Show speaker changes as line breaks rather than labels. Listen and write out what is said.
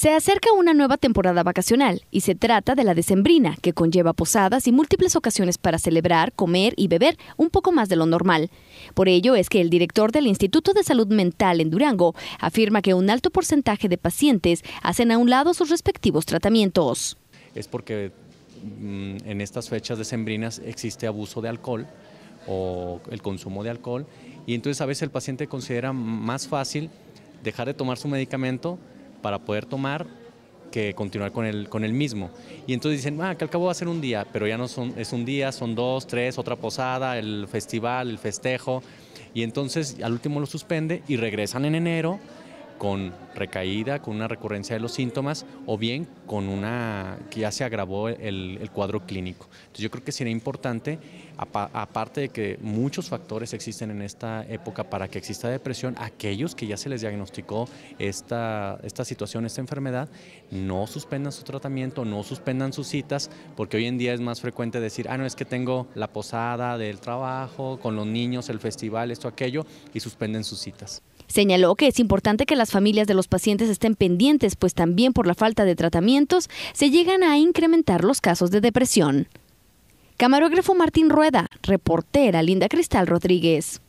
Se acerca una nueva temporada vacacional y se trata de la decembrina, que conlleva posadas y múltiples ocasiones para celebrar, comer y beber un poco más de lo normal. Por ello es que el director del Instituto de Salud Mental en Durango afirma que un alto porcentaje de pacientes hacen a un lado sus respectivos tratamientos.
Es porque mm, en estas fechas decembrinas existe abuso de alcohol o el consumo de alcohol y entonces a veces el paciente considera más fácil dejar de tomar su medicamento para poder tomar que continuar con el, con el mismo. Y entonces dicen, ah, que al cabo va a ser un día, pero ya no son, es un día, son dos, tres, otra posada, el festival, el festejo. Y entonces al último lo suspende y regresan en enero con recaída, con una recurrencia de los síntomas o bien con una que ya se agravó el, cuadro clínico. Entonces yo creo que sería importante, aparte de que muchos factores existen en esta época para que exista depresión, aquellos que ya se les diagnosticó esta, esta situación, esta enfermedad, no suspendan su tratamiento, no suspendan sus citas, porque hoy en día es más frecuente decir, ah, no, es que tengo la posada del trabajo, con los niños, el festival, esto, aquello, y suspenden sus citas.
Señaló que es importante que las familias de los pacientes estén pendientes, pues también por la falta de tratamientos se llegan a incrementar los casos de depresión. Camarógrafo Martín Rueda, reportera Linda Cristal Rodríguez.